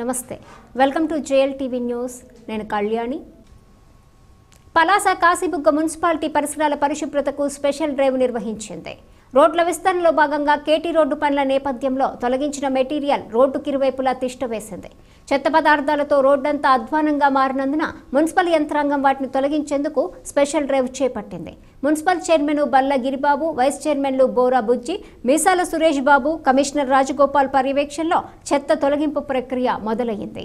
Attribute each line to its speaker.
Speaker 1: నమస్తే welcome to JL TV news నేను Kalyani Palasa Kashibugga municipality పరిసరాల పరిశుభ్రతకు స్పెషల్ డ్రైవ్ నిర్వహించింది రోడ్ల విస్తరణలో భాగంగా కేటీ రోడ్డు పనుల నేపథ్యంలో తొలగించిన మెటీరియల్ రోడ్డుకి ఇరువైపులా తిష్టవేసింది చెత్త పదార్థాలతో రోడ్డంతా అధ్వానంగా మారినందున మున్సిపల్ యంత్రాంగం వాటిని తొలగించేందుకు స్పెషల్ డ్రైవ్ చేపట్టింది municipal chairman Balla Giribabu vice చైర్మన్లు బోరా బుజ్జి మీసాల సురేష్ బాబు కమిషనర్ రాజగోపాల్ పర్యవేక్షణలో చెత్త తొలగింపు ప్రక్రియ మొదలయ్యింది